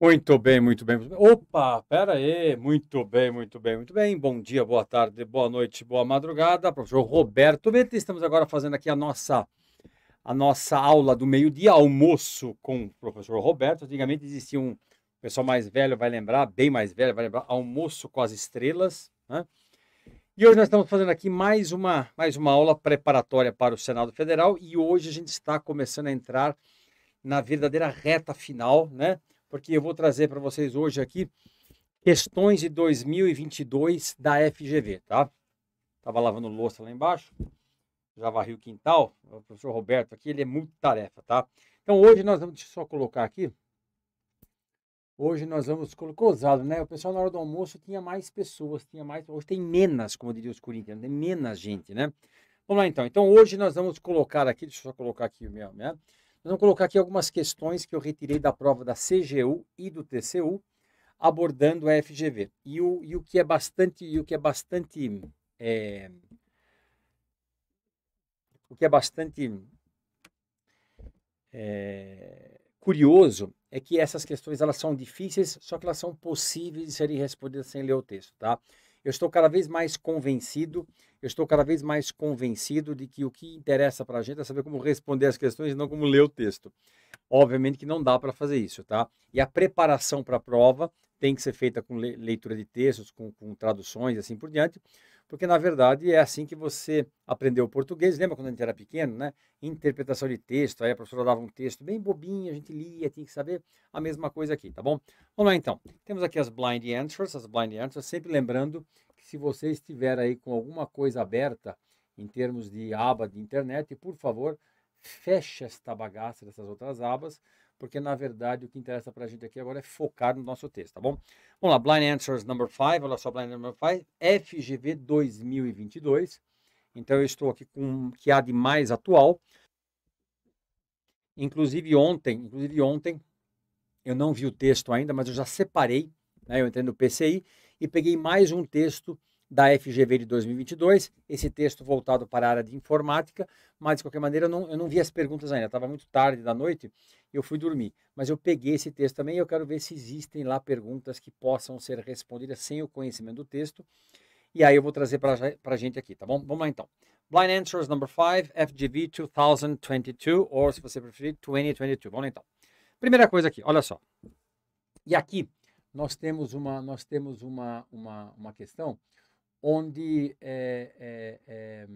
Muito bem, muito bem. Opa, pera aí. Muito bem, muito bem, muito bem. Bom dia, boa tarde, boa noite, boa madrugada. Professor Roberto Bento, estamos agora fazendo aqui a nossa a nossa aula do meio-dia, almoço com o professor Roberto. Antigamente existia um o pessoal mais velho vai lembrar, bem mais velho vai lembrar, almoço com as estrelas, né? E hoje nós estamos fazendo aqui mais uma mais uma aula preparatória para o Senado Federal e hoje a gente está começando a entrar na verdadeira reta final, né? porque eu vou trazer para vocês hoje aqui questões de 2022 da FGV, tá? Tava lavando louça lá embaixo, já varri o quintal. O professor Roberto aqui, ele é multitarefa, tá? Então hoje nós vamos, deixa eu só colocar aqui. Hoje nós vamos colocar ousado, né? O pessoal na hora do almoço tinha mais pessoas, tinha mais. Hoje tem menos, como diria os corintianos, tem menos gente, né? Vamos lá então. Então hoje nós vamos colocar aqui, deixa eu só colocar aqui o meu, né? Nós vamos colocar aqui algumas questões que eu retirei da prova da CGU e do TCU, abordando a FGV. E o, e o que é bastante, e o que é bastante, é, o que é bastante é, curioso é que essas questões elas são difíceis, só que elas são possíveis de serem respondidas sem ler o texto, tá? Eu estou cada vez mais convencido, eu estou cada vez mais convencido de que o que interessa para a gente é saber como responder as questões e não como ler o texto. Obviamente que não dá para fazer isso, tá? E a preparação para a prova tem que ser feita com leitura de textos, com, com traduções e assim por diante porque na verdade é assim que você aprendeu o português. Lembra quando a gente era pequeno, né? Interpretação de texto, aí a professora dava um texto bem bobinho, a gente lia, tinha que saber a mesma coisa aqui, tá bom? Vamos lá então. Temos aqui as blind answers, as blind answers, sempre lembrando que se você estiver aí com alguma coisa aberta em termos de aba de internet, por favor, feche esta bagaça dessas outras abas, porque na verdade o que interessa para a gente aqui agora é focar no nosso texto, tá bom? Vamos lá, Blind Answers number 5, olha só, Blind number 5, FGV 2022. Então eu estou aqui com o que há de mais atual. Inclusive ontem, inclusive ontem, eu não vi o texto ainda, mas eu já separei, né? eu entrei no PCI e peguei mais um texto da FGV de 2022, esse texto voltado para a área de informática, mas de qualquer maneira eu não, eu não vi as perguntas ainda, estava muito tarde da noite, eu fui dormir, mas eu peguei esse texto também e eu quero ver se existem lá perguntas que possam ser respondidas sem o conhecimento do texto, e aí eu vou trazer para a gente aqui, tá bom? Vamos lá então. Blind Answers number 5, FGV 2022, ou se você preferir, 2022. Vamos lá então. Primeira coisa aqui, olha só. E aqui nós temos uma, nós temos uma, uma, uma questão onde, é, é,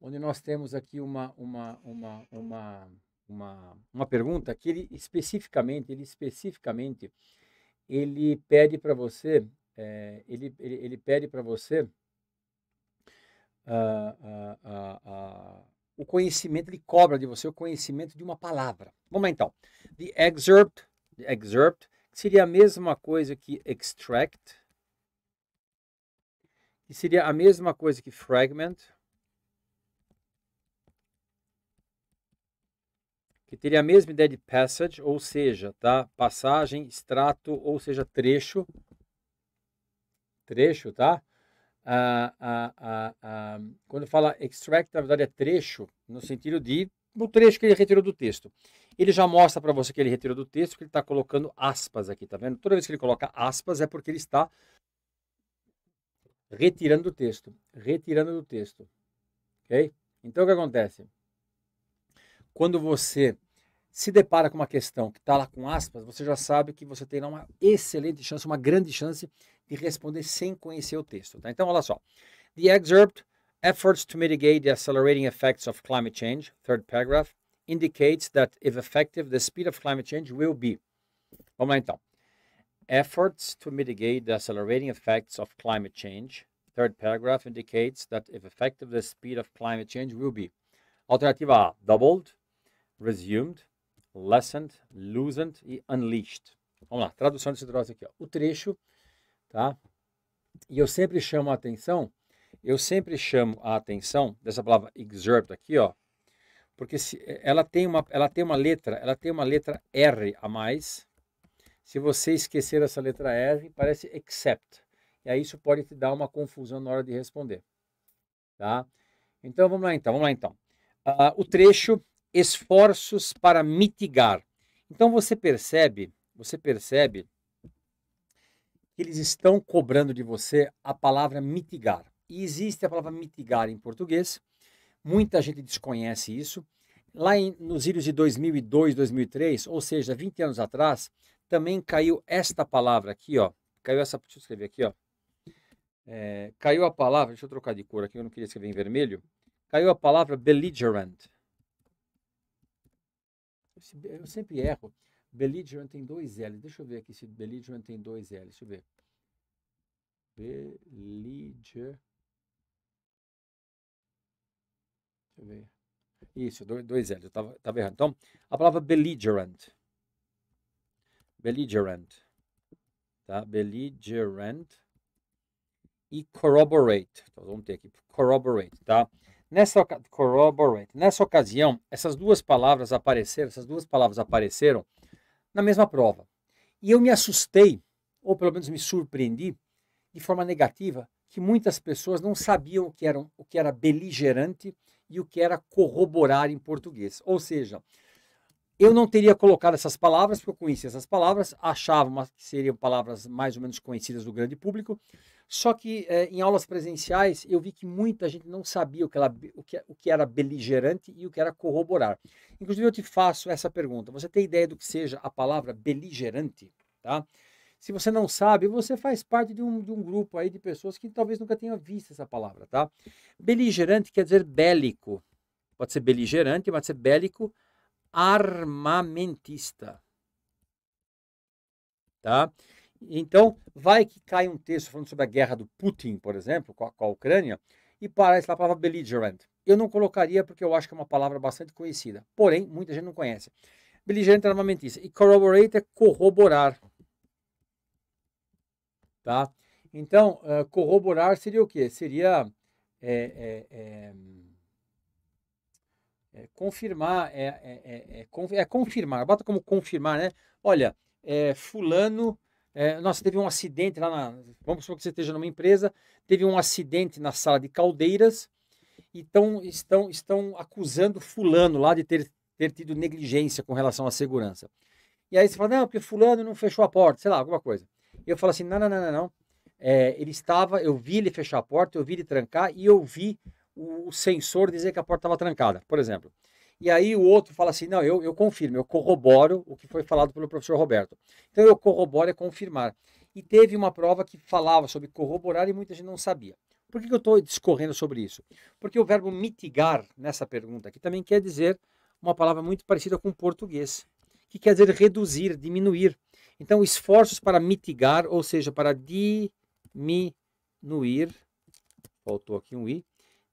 onde nós temos aqui uma, uma, uma, uma, uma, uma pergunta que ele especificamente, ele especificamente, ele pede para você, ele, ele, ele, pede para você uh, uh, uh, o conhecimento, ele cobra de você o conhecimento de uma palavra. Vamos lá então. The excerpt, the excerpt, seria a mesma coisa que extract, que seria a mesma coisa que fragment, que teria a mesma ideia de passage, ou seja, tá? passagem, extrato, ou seja, trecho, trecho, tá? Ah, ah, ah, quando fala extract, na verdade é trecho, no sentido de no trecho que ele retirou do texto. Ele já mostra para você que ele retirou do texto, que ele está colocando aspas aqui, tá vendo? Toda vez que ele coloca aspas é porque ele está retirando do texto, retirando do texto, ok? Então o que acontece? Quando você se depara com uma questão que está lá com aspas, você já sabe que você tem uma excelente chance, uma grande chance de responder sem conhecer o texto. Tá? Então, olha só. The excerpt Efforts to mitigate the accelerating effects of climate change, third paragraph, indicates that if effective, the speed of climate change will be. Vamos lá então. Efforts to mitigate the accelerating effects of climate change. Third paragraph indicates that if effective, the speed of climate change will be alternative A, doubled, resumed, lessened, loosened e unleashed. Vamos lá, tradução desse troço aqui, ó. o trecho, tá? E eu sempre chamo a atenção, eu sempre chamo a atenção dessa palavra excerpt aqui, ó, porque se, ela, tem uma, ela tem uma letra, ela tem uma letra R a mais, se você esquecer essa letra R, parece except. E aí isso pode te dar uma confusão na hora de responder. Tá? Então vamos lá então, vamos lá então. Uh, o trecho esforços para mitigar. Então você percebe, você percebe que eles estão cobrando de você a palavra mitigar. E existe a palavra mitigar em português. Muita gente desconhece isso. Lá em, nos ilhos de 2002, 2003, ou seja, 20 anos atrás, também caiu esta palavra aqui, ó. Caiu essa, deixa eu escrever aqui, ó. É, caiu a palavra, deixa eu trocar de cor aqui, eu não queria escrever em vermelho. Caiu a palavra belligerent. Eu sempre erro. Belligerent tem dois L. Deixa eu ver aqui se belligerent tem dois L. Deixa eu ver. Belligerent. Deixa eu ver. Isso, dois L. Eu estava errando. Então, a palavra belligerent belligerent, tá? Belligerent e corroborate. Então, vamos ter aqui corroborate, tá? Nessa corroborate, nessa ocasião, essas duas palavras apareceram, essas duas palavras apareceram na mesma prova. E eu me assustei, ou pelo menos me surpreendi de forma negativa, que muitas pessoas não sabiam o que eram, o que era beligerante e o que era corroborar em português. Ou seja, eu não teria colocado essas palavras, porque eu conhecia essas palavras, achava que seriam palavras mais ou menos conhecidas do grande público, só que eh, em aulas presenciais eu vi que muita gente não sabia o que, ela, o, que, o que era beligerante e o que era corroborar. Inclusive eu te faço essa pergunta, você tem ideia do que seja a palavra beligerante? Tá? Se você não sabe, você faz parte de um, de um grupo aí de pessoas que talvez nunca tenha visto essa palavra, tá? Beligerante quer dizer bélico. Pode ser beligerante, pode ser bélico, armamentista. Tá? Então, vai que cai um texto falando sobre a guerra do Putin, por exemplo, com a, com a Ucrânia, e parece lá a palavra belligerent. Eu não colocaria porque eu acho que é uma palavra bastante conhecida, porém, muita gente não conhece. Belligerent é armamentista. E corroborate é corroborar. Tá? Então, uh, corroborar seria o quê? Seria. É, é, é é, confirmar, é, é, é, é, é, confirmar, bota como confirmar, né? Olha, fulano, nossa, teve um acidente lá na, vamos supor que você esteja numa empresa, teve um acidente na sala de caldeiras, então estão, estão acusando fulano lá de ter, ter tido negligência com relação à segurança. E aí você fala, não, porque fulano não fechou a porta, sei lá, alguma coisa. E eu falo assim, não, não, não, não, não. ele estava, eu vi ele fechar a porta, eu vi ele trancar e eu vi o sensor dizer que a porta estava trancada, por exemplo. E aí o outro fala assim: não, eu, eu confirmo, eu corroboro o que foi falado pelo professor Roberto. Então eu corroboro é confirmar. E teve uma prova que falava sobre corroborar e muita gente não sabia. Por que, que eu estou discorrendo sobre isso? Porque o verbo mitigar nessa pergunta aqui também quer dizer uma palavra muito parecida com o português, que quer dizer reduzir, diminuir. Então, esforços para mitigar, ou seja, para diminuir, faltou aqui um i,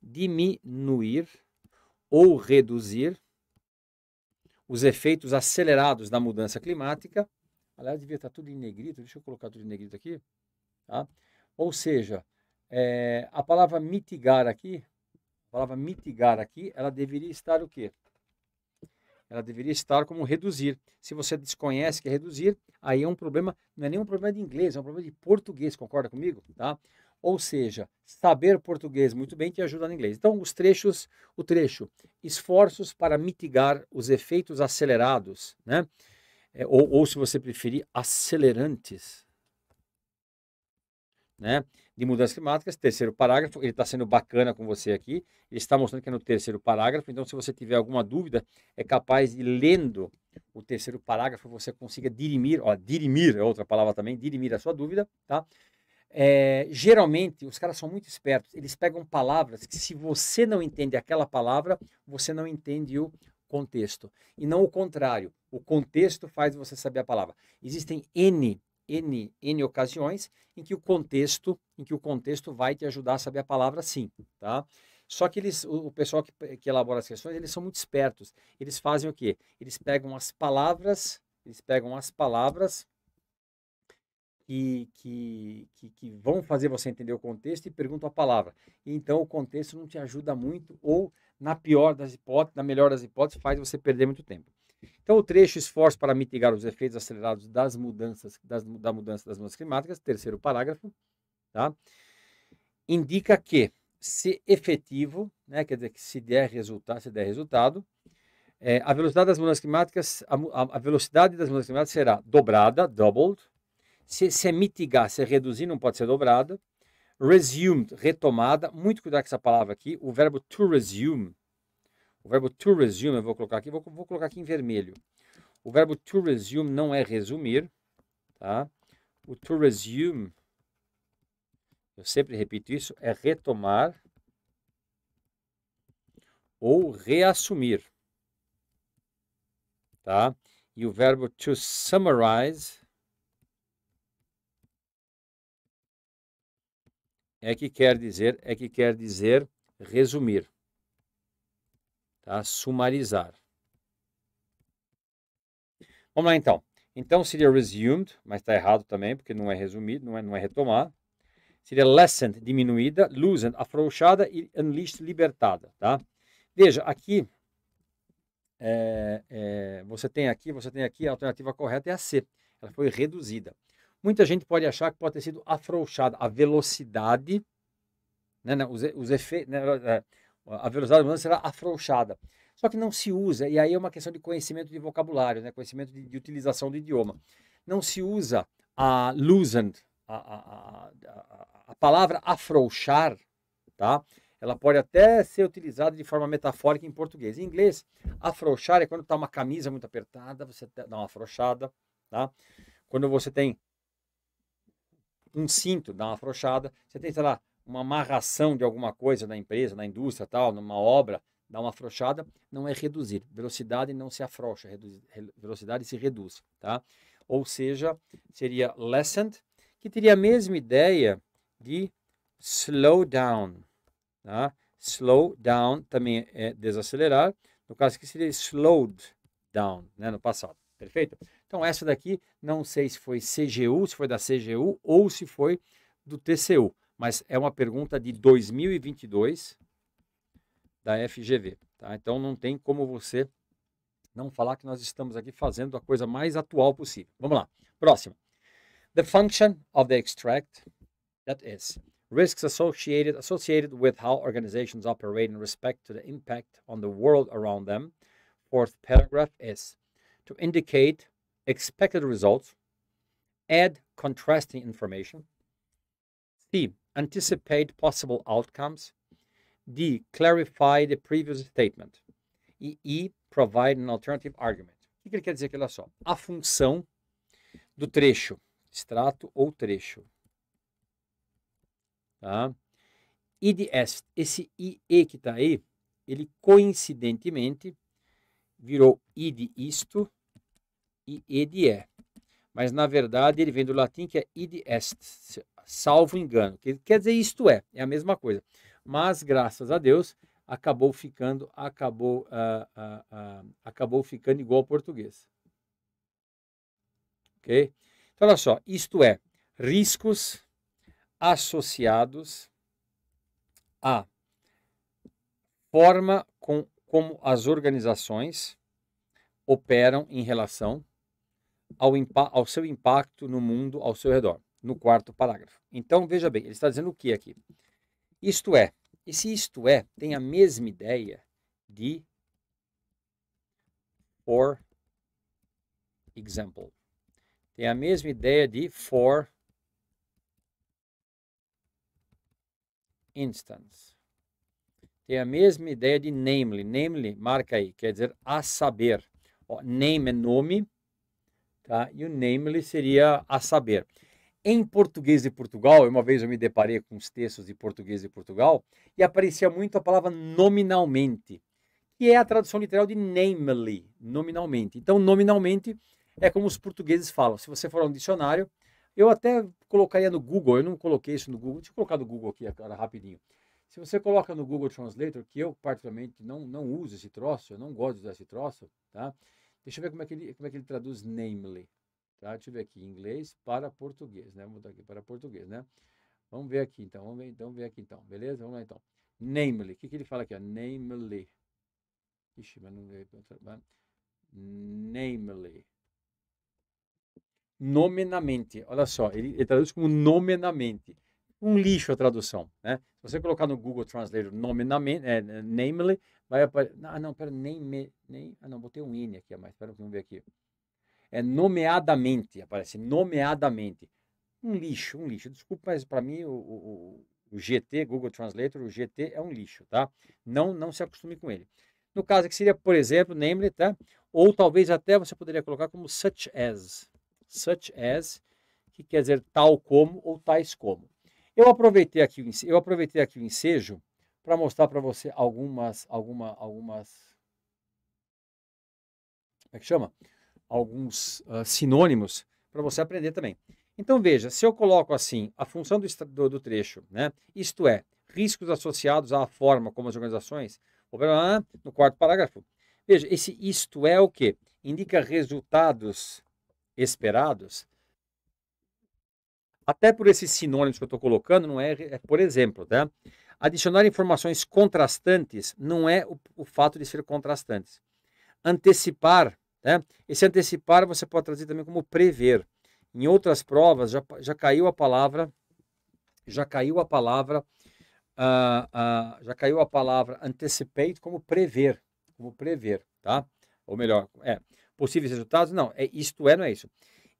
diminuir ou reduzir os efeitos acelerados da mudança climática. Aliás, devia estar tudo em negrito, deixa eu colocar tudo em negrito aqui. Tá? Ou seja, é, a palavra mitigar aqui, a palavra mitigar aqui, ela deveria estar o quê? Ela deveria estar como reduzir. Se você desconhece que é reduzir, aí é um problema, não é nem um problema de inglês, é um problema de português, concorda comigo? Tá? Ou seja, saber português muito bem te ajuda no inglês. Então, os trechos, o trecho, esforços para mitigar os efeitos acelerados, né? É, ou, ou, se você preferir, acelerantes, né? De mudanças climáticas, terceiro parágrafo, ele está sendo bacana com você aqui, ele está mostrando que é no terceiro parágrafo, então se você tiver alguma dúvida, é capaz de, lendo o terceiro parágrafo, você consiga dirimir, ó, dirimir é outra palavra também, dirimir a sua dúvida, tá? É, geralmente, os caras são muito espertos. Eles pegam palavras que, se você não entende aquela palavra, você não entende o contexto. E não o contrário. O contexto faz você saber a palavra. Existem N, N, N ocasiões em que o contexto, em que o contexto vai te ajudar a saber a palavra sim, tá? Só que eles, o pessoal que, que elabora as questões, eles são muito espertos. Eles fazem o quê? Eles pegam as palavras, eles pegam as palavras que, que, que, que, vão fazer você entender o contexto e perguntam a palavra. então o contexto não te ajuda muito, ou na pior das hipóteses, na melhor das hipóteses, faz você perder muito tempo. Então o trecho esforço para mitigar os efeitos acelerados das mudanças, das, da mudança das mudanças climáticas, terceiro parágrafo, tá? indica que se efetivo, né, quer dizer que se der resultado, se der resultado, é, a velocidade das mudanças climáticas, a, a velocidade das mudanças climáticas será dobrada, doubled, se, se é mitigar, se é reduzir, não pode ser dobrada. Resumed, retomada. Muito cuidado com essa palavra aqui. O verbo to resume. O verbo to resume, eu vou colocar aqui, vou, vou colocar aqui em vermelho. O verbo to resume não é resumir, tá? O to resume, eu sempre repito isso, é retomar ou reassumir, tá? E o verbo to summarize é que quer dizer é que quer dizer resumir, tá? Sumarizar. Vamos lá então. Então seria resumed, mas está errado também porque não é resumido, não é não é retomar. Seria lessened, diminuída, loosened, afrouxada e unleashed, libertada, tá? Veja, aqui é, é, você tem aqui, você tem aqui a alternativa correta é a C. Ela foi reduzida. Muita gente pode achar que pode ter sido afrouxada a velocidade, né, né, os, os efeitos, né, é, a velocidade humana será afrouxada. Só que não se usa, e aí é uma questão de conhecimento de vocabulário, né, conhecimento de, de utilização do idioma. Não se usa a loosened, a, a, a, a palavra afrouxar, tá? ela pode até ser utilizada de forma metafórica em português. Em inglês, afrouxar é quando está uma camisa muito apertada, você dá uma afrouxada, tá? Quando você tem um cinto, dá uma afrouxada. Você tem, sei lá, uma amarração de alguma coisa na empresa, na indústria, tal, numa obra, dá uma afrouxada, não é reduzir. Velocidade não se afrouxa, reduz, velocidade se reduz, tá? Ou seja, seria lessened, que teria a mesma ideia de slow down, tá? Slow down também é desacelerar, no caso que seria slowed down, né, no passado, perfeito? Então, essa daqui, não sei se foi CGU, se foi da CGU ou se foi do TCU, mas é uma pergunta de 2022 da FGV. Tá? Então, não tem como você não falar que nós estamos aqui fazendo a coisa mais atual possível. Vamos lá. Próxima. The function of the extract, that is, risks associated, associated with how organizations operate in respect to the impact on the world around them. Fourth paragraph is to indicate expected results, add contrasting information, c. anticipate possible outcomes, d. clarify the previous statement e, e provide an alternative argument. O que ele quer dizer aqui? Olha só, a função do trecho, extrato ou trecho. Tá? E de S. esse IE que está aí, ele coincidentemente virou I de isto e id é. Mas na verdade ele vem do latim que é id est, salvo engano. Que quer dizer isto é, é a mesma coisa. Mas graças a Deus acabou ficando acabou uh, uh, uh, acabou ficando igual ao português. Ok? Então olha só, isto é riscos associados à forma com como as organizações operam em relação ao, ao seu impacto no mundo ao seu redor, no quarto parágrafo. Então, veja bem, ele está dizendo o que aqui? Isto é, e se isto é, tem a mesma ideia de for example. Tem a mesma ideia de for instance. Tem a mesma ideia de namely. Namely, marca aí, quer dizer a saber. Ó, name é nome, Tá? E o namely seria a saber. Em português de Portugal, uma vez eu me deparei com os textos de português de Portugal e aparecia muito a palavra nominalmente, que é a tradução literal de namely, nominalmente. Então, nominalmente é como os portugueses falam. Se você for a um dicionário, eu até colocaria no Google, eu não coloquei isso no Google, deixa eu colocar no Google aqui agora rapidinho. Se você coloca no Google Translator, que eu particularmente não, não uso esse troço, eu não gosto de usar esse troço, tá? Deixa eu ver como é que ele, como é que ele traduz namely. Tá? Deixa eu ver aqui, inglês para português, né? Vou botar aqui para português, né? Vamos ver aqui, então. Vamos ver, então, ver aqui, então. Beleza? Vamos lá, então. Namely. O que, que ele fala aqui? Ó? Namely. Ixi, mas não veio Namely. Nomenamente. Olha só, ele, ele traduz como nomenamente um lixo a tradução, né? Se você colocar no Google Translator nomenamente, é, namely, Vai aparecer. Ah, não, pera, nem, me, nem. Ah, não, botei um N aqui a mais. Pera, vamos ver aqui. É nomeadamente, aparece nomeadamente. Um lixo, um lixo. Desculpa, mas para mim o, o, o, GT, Google Translator, o GT é um lixo, tá? Não, não se acostume com ele. No caso que seria, por exemplo, namely, tá? Ou talvez até você poderia colocar como such as. Such as, que quer dizer tal como ou tais como. Eu aproveitei aqui, eu aproveitei aqui o ensejo para mostrar para você algumas, alguma, algumas, como é que chama? Alguns uh, sinônimos para você aprender também. Então veja, se eu coloco assim a função do, do, do trecho, né? Isto é, riscos associados à forma como as organizações operam no quarto parágrafo. Veja, esse isto é o que indica resultados esperados. Até por esses sinônimos que eu estou colocando, não é, é por exemplo, tá? Né? Adicionar informações contrastantes não é o, o fato de ser contrastantes. Antecipar, né? Esse antecipar você pode trazer também como prever. Em outras provas já, já caiu a palavra, já caiu a palavra, uh, uh, já caiu a palavra anticipate como prever, como prever, tá? Ou melhor, é possíveis resultados? Não, é isto é, não é isso.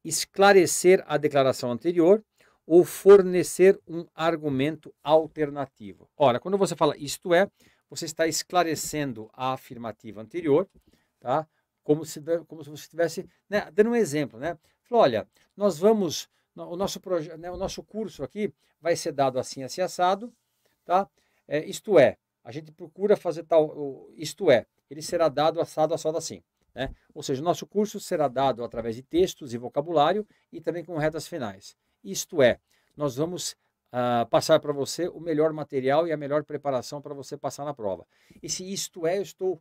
Esclarecer a declaração anterior ou fornecer um argumento alternativo. Ora, quando você fala isto é, você está esclarecendo a afirmativa anterior, tá? Como se, como se você estivesse né? dando um exemplo, né? olha, nós vamos, o nosso, projeto, né? o nosso curso aqui vai ser dado assim, assim, assado, tá? É, isto é, a gente procura fazer tal, isto é, ele será dado assado, assado assim. Né? Ou seja, o nosso curso será dado através de textos e vocabulário e também com retas finais. Isto é, nós vamos uh, passar para você o melhor material e a melhor preparação para você passar na prova. Esse isto é, eu estou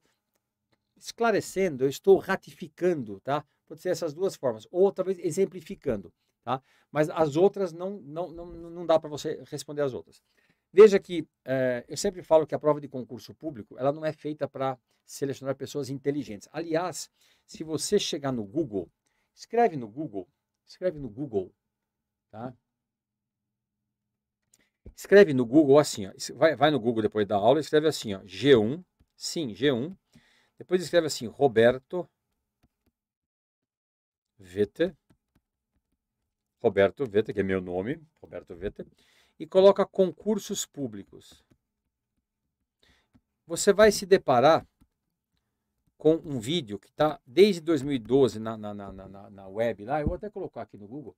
esclarecendo, eu estou ratificando, tá? Pode ser essas duas formas, ou talvez exemplificando, tá? Mas as outras não, não, não, não dá para você responder as outras. Veja que eh, eu sempre falo que a prova de concurso público ela não é feita para selecionar pessoas inteligentes. Aliás, se você chegar no Google, escreve no Google, escreve no Google Tá? Escreve no Google assim, ó, vai, vai no Google depois da aula, escreve assim, ó, G1, sim, G1. Depois escreve assim, Roberto Vetter. Roberto Vetter, que é meu nome, Roberto Vetter. E coloca concursos públicos. Você vai se deparar com um vídeo que está desde 2012 na, na, na, na, na web lá. Eu vou até colocar aqui no Google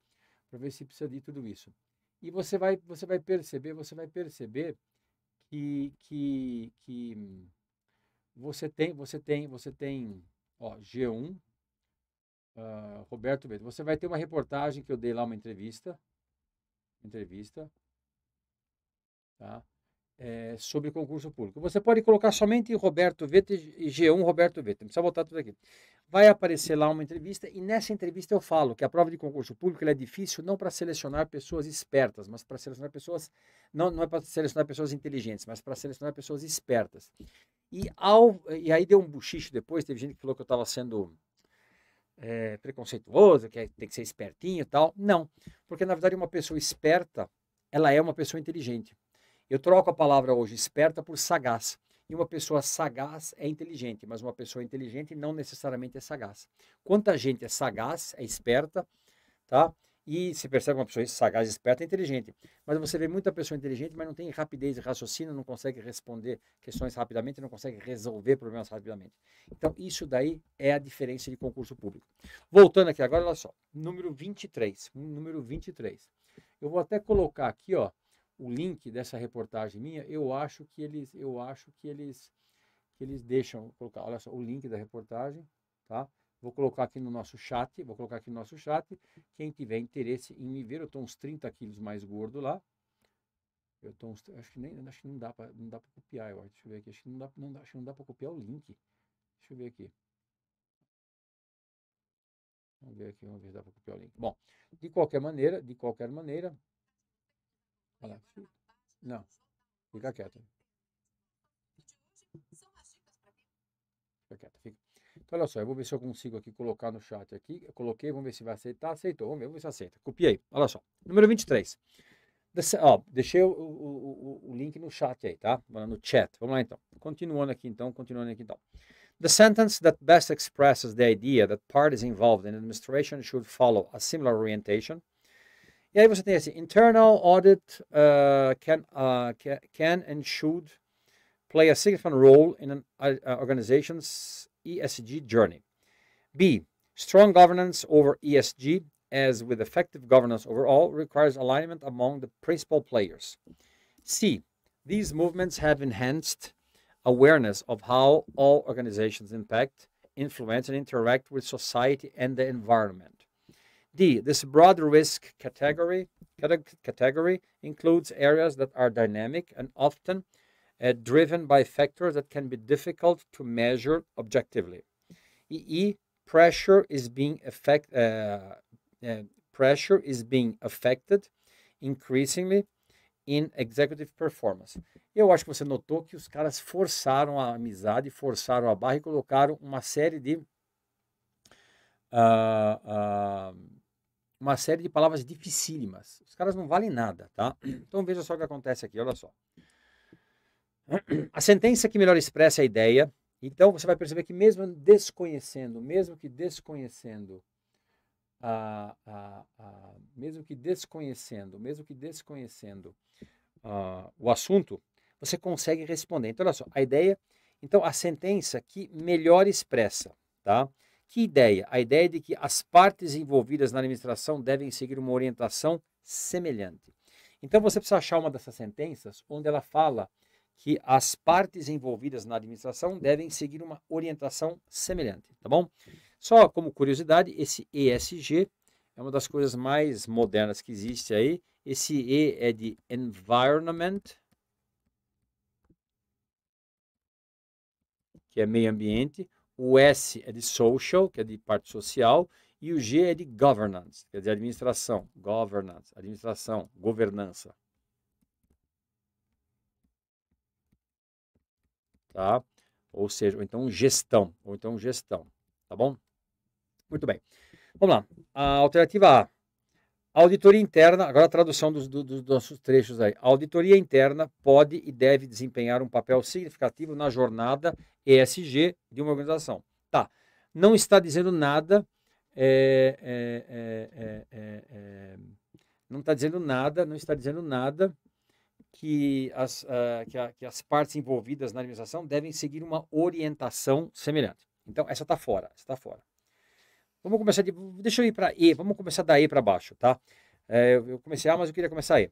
para ver se precisa de tudo isso. E você vai, você vai perceber, você vai perceber que, que, que você tem, você tem, você tem, ó, G1, uh, ah, Roberto Beto. Você vai ter uma reportagem que eu dei lá, uma entrevista, entrevista, tá? é, sobre concurso público. Você pode colocar somente Roberto Veta e G1 Roberto Veta, não precisa botar tudo aqui. Vai aparecer lá uma entrevista e nessa entrevista eu falo que a prova de concurso público é difícil não para selecionar pessoas espertas, mas para selecionar pessoas, não, não é para selecionar pessoas inteligentes, mas para selecionar pessoas espertas. E, ao, e aí deu um buchicho depois, teve gente que falou que eu estava sendo é, preconceituoso, que tem que ser espertinho e tal. Não, porque na verdade uma pessoa esperta, ela é uma pessoa inteligente. Eu troco a palavra hoje esperta por sagaz. E uma pessoa sagaz é inteligente, mas uma pessoa inteligente não necessariamente é sagaz. Quanta gente é sagaz, é esperta, tá? E se percebe uma pessoa sagaz, esperta, é inteligente. Mas você vê muita pessoa inteligente, mas não tem rapidez de raciocínio, não consegue responder questões rapidamente, não consegue resolver problemas rapidamente. Então, isso daí é a diferença de concurso público. Voltando aqui agora, olha só. Número 23. Número 23. Eu vou até colocar aqui, ó o link dessa reportagem minha, eu acho que eles, eu acho que eles, que eles deixam colocar. Olha só, o link da reportagem, tá? Vou colocar aqui no nosso chat, vou colocar aqui no nosso chat. Quem tiver interesse em me ver, eu estou uns 30 quilos mais gordo lá. Eu estou uns, acho que nem, acho que não dá para, não dá para copiar, eu acho. Deixa eu ver aqui, acho que não dá, não dá, acho que não dá para copiar o link. Deixa eu ver aqui. Vamos ver aqui, vamos ver se dá para copiar o link. Bom, de qualquer maneira, de qualquer maneira, Olha, é. Não, fica quieta. Fica quieta, fica. Então, olha só, eu vou ver se eu consigo aqui colocar no chat aqui. Eu coloquei, vamos ver se vai aceitar. Aceitou, vamos ver, vamos ver se aceita. Copiei, olha só. Número 23. Desse, ó, deixei o, o, o, o, link no chat aí, tá? No chat. Vamos lá então. Continuando aqui então, continuando aqui então. The sentence that best expresses the idea that parties involved in administration should follow a similar orientation – Jeg vil internal audit uh, can, uh, can and should play a significant role in an uh, uh, organization's ESG journey. B. Strong governance over ESG, as with effective governance overall, requires alignment among the principal players. C. These movements have enhanced awareness of how all organizations impact, influence, and interact with society and the environment. D. This broad risk category, category includes areas that are dynamic and often uh, driven by factors that can be difficult to measure objectively. E. Pressure is being affect, uh, uh, pressure is being affected increasingly in executive performance. Eu acho que você notou que os caras forçaram a amizade, forçaram a barra e colocaram uma série de uh, uma série de palavras dificílimas. Os caras não valem nada, tá? Então veja só o que acontece aqui, olha só. A sentença que melhor expressa a ideia, então você vai perceber que mesmo desconhecendo, mesmo que desconhecendo, a mesmo que desconhecendo, mesmo que desconhecendo o assunto, você consegue responder. Então olha só, a ideia, então a sentença que melhor expressa, tá? Que ideia? A ideia de que as partes envolvidas na administração devem seguir uma orientação semelhante. Então você precisa achar uma dessas sentenças onde ela fala que as partes envolvidas na administração devem seguir uma orientação semelhante, tá bom? Só como curiosidade, esse ESG é uma das coisas mais modernas que existe aí. Esse E é de environment, que é meio ambiente. O S é de social, que é de parte social, e o G é de governance, quer dizer, administração. Governance, administração, governança. Tá? Ou seja, ou então gestão, ou então gestão, tá bom? Muito bem. Vamos lá. A alternativa A. Auditoria interna, agora a tradução dos, dos, dos nossos trechos aí. A auditoria interna pode e deve desempenhar um papel significativo na jornada ESG de uma organização. Tá. Não está dizendo nada. É, é, não está dizendo nada, não está dizendo nada que as, uh, que, a, que as partes envolvidas na administração devem seguir uma orientação semelhante. Então, essa está fora, está fora. Vamos começar de. Deixa eu ir para E, vamos começar da E para baixo, tá? É, eu comecei A, ah, mas eu queria começar E.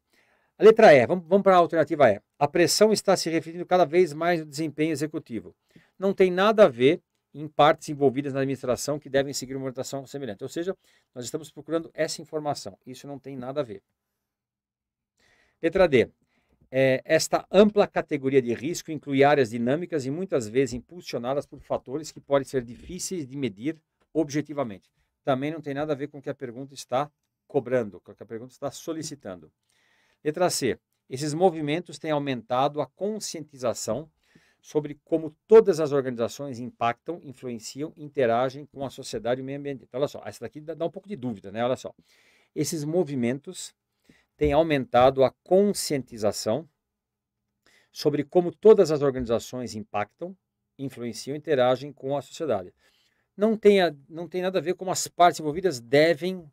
A letra E, vamos, vamos para a alternativa E. A pressão está se referindo cada vez mais no desempenho executivo não tem nada a ver em partes envolvidas na administração que devem seguir uma orientação semelhante. Ou seja, nós estamos procurando essa informação. Isso não tem nada a ver. Letra D. É, esta ampla categoria de risco inclui áreas dinâmicas e muitas vezes impulsionadas por fatores que podem ser difíceis de medir objetivamente. Também não tem nada a ver com o que a pergunta está cobrando, com o que a pergunta está solicitando. Letra C. Esses movimentos têm aumentado a conscientização sobre como todas as organizações impactam, influenciam, interagem com a sociedade e o meio ambiente. Então, olha só, essa daqui dá um pouco de dúvida, né? Olha só. Esses movimentos têm aumentado a conscientização sobre como todas as organizações impactam, influenciam, interagem com a sociedade. Não tem, a, não tem nada a ver como as partes envolvidas devem,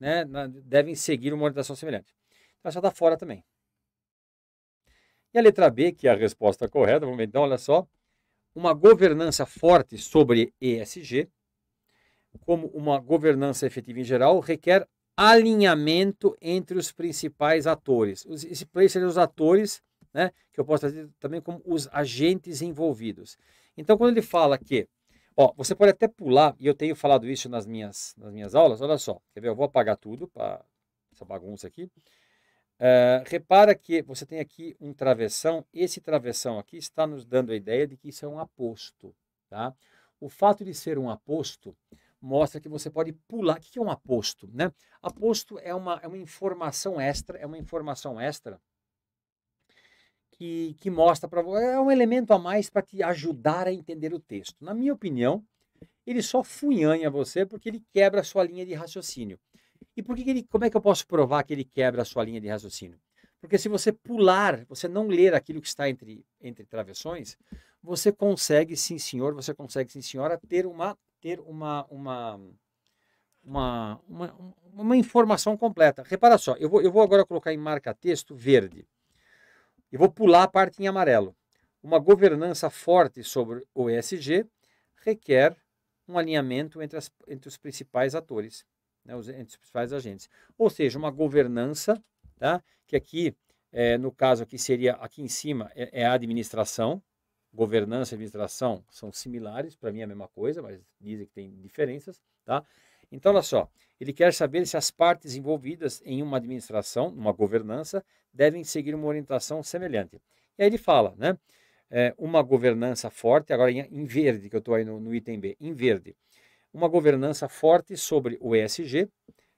né, devem seguir uma orientação semelhante. Então, essa está fora também. E a letra B, que é a resposta correta, vamos ver, então, olha só. Uma governança forte sobre ESG, como uma governança efetiva em geral, requer alinhamento entre os principais atores. Esse play seria os atores, né, que eu posso trazer também como os agentes envolvidos. Então, quando ele fala que, ó, você pode até pular, e eu tenho falado isso nas minhas, nas minhas aulas, olha só, quer ver? Eu vou apagar tudo para essa bagunça aqui. Ah, repara que você tem aqui um travessão. Esse travessão aqui está nos dando a ideia de que isso é um aposto. Tá? O fato de ser um aposto mostra que você pode pular. O que é um aposto? Né? Aposto é uma, é uma informação extra, é uma informação extra que, que mostra para você, é um elemento a mais para te ajudar a entender o texto. Na minha opinião, ele só funhanha você porque ele quebra a sua linha de raciocínio. E por que, que ele, como é que eu posso provar que ele quebra a sua linha de raciocínio? Porque se você pular, você não ler aquilo que está entre, entre travessões, você consegue, sim senhor, você consegue, sim senhora, ter uma, ter uma, uma, uma, uma, uma informação completa. Repara só, eu vou, eu vou agora colocar em marca-texto verde. Eu vou pular a parte em amarelo. Uma governança forte sobre o ESG requer um alinhamento entre, as, entre os principais atores né, os, entes principais agentes. Ou seja, uma governança, tá, que aqui, é, no caso aqui seria, aqui em cima é, é a administração, governança e administração são similares, para mim é a mesma coisa, mas dizem que tem diferenças, tá? Então, olha só, ele quer saber se as partes envolvidas em uma administração, numa governança, devem seguir uma orientação semelhante. E aí ele fala, né? É, uma governança forte, agora em, verde, que eu estou aí no, no item B, em verde, uma governança forte sobre o ESG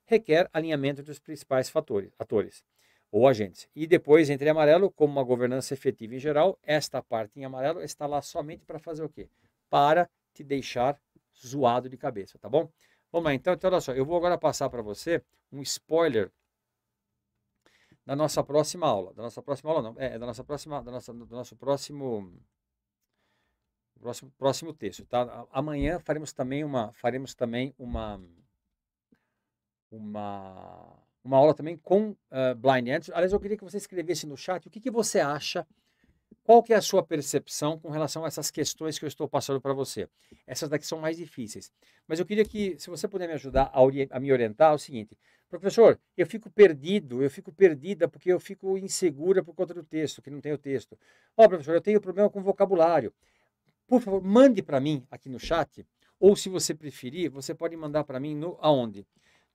requer alinhamento dos principais fatores, atores ou agentes. E depois, entre amarelo, como uma governança efetiva em geral, esta parte em amarelo está lá somente para fazer o quê? Para te deixar zoado de cabeça, tá bom? Vamos lá, então, então olha só, eu vou agora passar para você um spoiler da nossa próxima aula, da nossa próxima aula não, é, é da nossa próxima, da nossa, do nosso próximo próximo, próximo texto, tá? Amanhã faremos também uma faremos também uma uma uma aula também com uh, Blind Edge. Aliás, eu queria que você escrevesse no chat o que, que você acha, qual que é a sua percepção com relação a essas questões que eu estou passando para você. Essas daqui são mais difíceis. Mas eu queria que, se você puder me ajudar a, ori a me orientar, é o seguinte. Professor, eu fico perdido, eu fico perdida porque eu fico insegura por conta do texto, que não tem o texto. Ó, oh, professor, eu tenho problema com vocabulário. Por favor, mande para mim aqui no chat, ou se você preferir, você pode mandar para mim no aonde?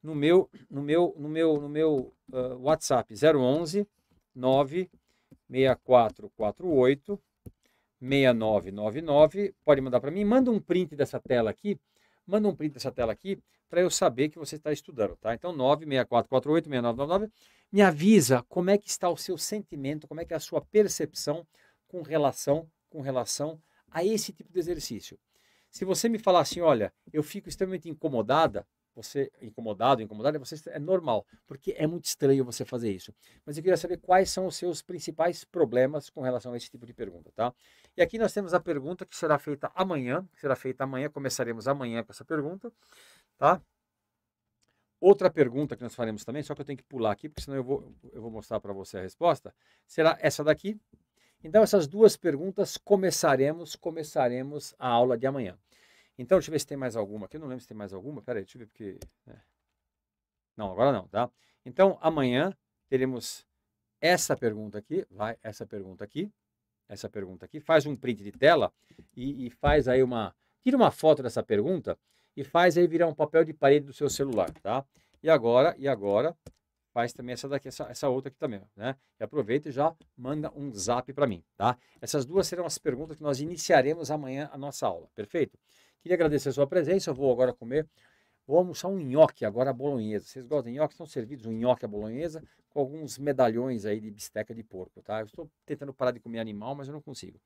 No meu, no meu, no meu, no meu uh, WhatsApp 011 96448 6999. Pode mandar para mim, manda um print dessa tela aqui, manda um print dessa tela aqui para eu saber que você está estudando, tá? Então 96448 6999. Me avisa como é que está o seu sentimento, como é que é a sua percepção com relação com relação a esse tipo de exercício. Se você me falar assim, olha, eu fico extremamente incomodada, você incomodado, incomodada, você é normal, porque é muito estranho você fazer isso. Mas eu queria saber quais são os seus principais problemas com relação a esse tipo de pergunta, tá? E aqui nós temos a pergunta que será feita amanhã, será feita amanhã, começaremos amanhã com essa pergunta, tá? Outra pergunta que nós faremos também, só que eu tenho que pular aqui, porque senão eu vou, eu vou mostrar para você a resposta, será essa daqui, então, essas duas perguntas começaremos, começaremos a aula de amanhã. Então, deixa eu ver se tem mais alguma aqui. Eu não lembro se tem mais alguma. Pera deixa eu ver porque. É. Não, agora não, tá? Então, amanhã teremos essa pergunta aqui, vai, essa pergunta aqui, essa pergunta aqui. Faz um print de tela e, e faz aí uma. Tira uma foto dessa pergunta e faz aí virar um papel de parede do seu celular, tá? E agora, e agora, faz também essa daqui, essa, essa outra aqui também, né? E aproveita e já manda um zap para mim, tá? Essas duas serão as perguntas que nós iniciaremos amanhã a nossa aula, perfeito? Queria agradecer a sua presença, eu vou agora comer, vou almoçar um nhoque agora à bolonhesa. Vocês gostam de nhoque? São servidos um nhoque à bolonhesa com alguns medalhões aí de bisteca de porco, tá? Eu estou tentando parar de comer animal, mas eu não consigo.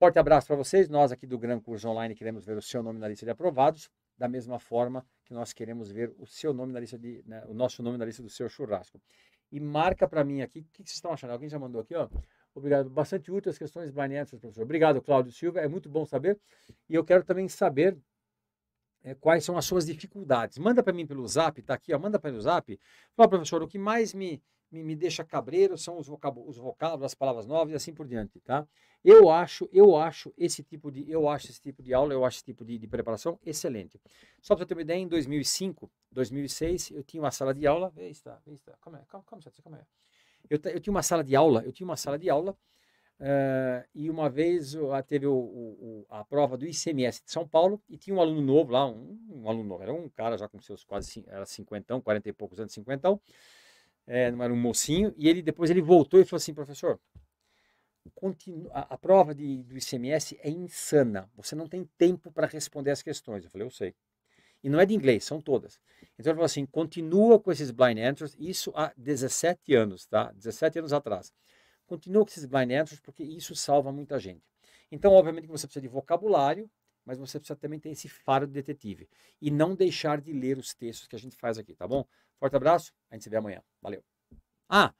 Forte abraço para vocês, nós aqui do Gran Curso Online queremos ver o seu nome na lista de aprovados, da mesma forma que nós queremos ver o seu nome na lista de, né, o nosso nome na lista do seu churrasco. E marca para mim aqui, o que, que vocês estão achando? Alguém já mandou aqui, ó. Obrigado, bastante útil as questões magnéticas, professor. Obrigado, Cláudio Silva, é muito bom saber. E eu quero também saber é, quais são as suas dificuldades. Manda para mim pelo zap, tá aqui, ó, manda pelo zap. Fala, professor, o que mais me, me, me deixa cabreiro, são os, os vocábulos, as palavras novas e assim por diante, tá? Eu acho, eu acho esse tipo de, eu acho esse tipo de aula, eu acho esse tipo de, de preparação excelente. Só para ter uma ideia, em 2005, 2006, eu tinha uma sala de aula, aí está, aí está, como é como é Eu, eu tinha uma sala de aula, eu tinha uma sala de aula Uh, e uma vez uh, teve o, o, a prova do ICMS de São Paulo e tinha um aluno novo lá, um, um aluno novo, era um cara já com seus quase era cinquentão, quarenta e poucos anos, cinquentão, é, era um mocinho, e ele depois ele voltou e falou assim, professor, continu, a, a, prova de, do ICMS é insana, você não tem tempo para responder as questões. Eu falei, eu sei. E não é de inglês, são todas. Então ele falou assim, continua com esses blind answers, isso há 17 anos, tá? 17 anos atrás. Continua com esses blind answers, porque isso salva muita gente. Então, obviamente que você precisa de vocabulário, mas você precisa também ter esse faro de detetive e não deixar de ler os textos que a gente faz aqui, tá bom? Forte abraço, a gente se vê amanhã. Valeu. Ah,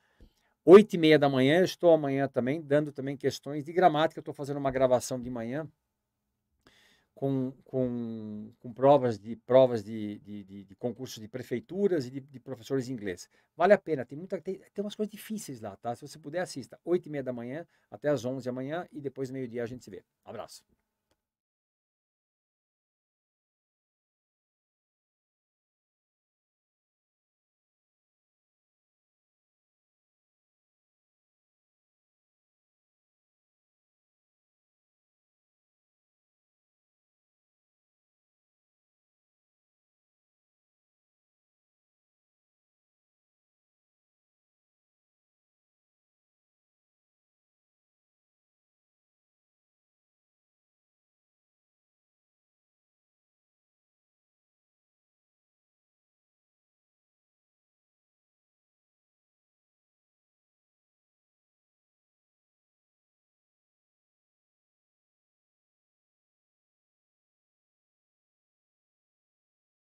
oito e meia da manhã, eu estou amanhã também dando também questões de gramática. Eu estou fazendo uma gravação de manhã com, com, com provas de provas de, de, de, de concursos de prefeituras e de, de, professores de inglês. Vale a pena, tem, muita, tem, tem umas coisas difíceis lá, tá? Se você puder, assista. oito e meia da manhã até as onze da manhã e depois meio-dia a gente se vê. Abraço.